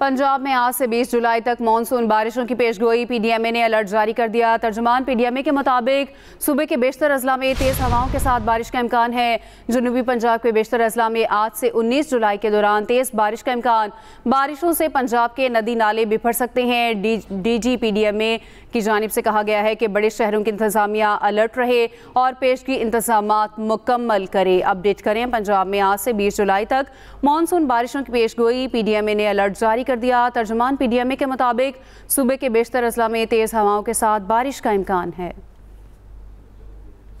पंजाब में आज से 20 जुलाई तक मानसून बारिशों की पेशगोई पीडीएमए ने अलर्ट जारी कर दिया तर्जमान पीडीएमए के मुताबिक सूबे के बेशतर अजला में तेज़ हवाओं के साथ बारिश का इम्कान है जनूबी पंजाब के बेशतर अजला में आज से 19 जुलाई के दौरान तेज़ बारिश का इम्कान बारिशों से पंजाब के नदी नाले बिफड़ सकते हैं D D G P D M A की जानब से कहा गया है कि बड़े शहरों की इंतजामिया अलर्ट रहे और पेशगी इंतजाम मुकम्मल करें अपडेट करें पंजाब में आज से बीस जुलाई तक मानसून बारिशों की पेशगोई पी डी एम ए ने अलर्ट जारी कर दिया तर्जमान पी डी एम ए के मुताबिक सूबे के बेशतर अजला में तेज़ हवाओं के साथ बारिश का इम्कान है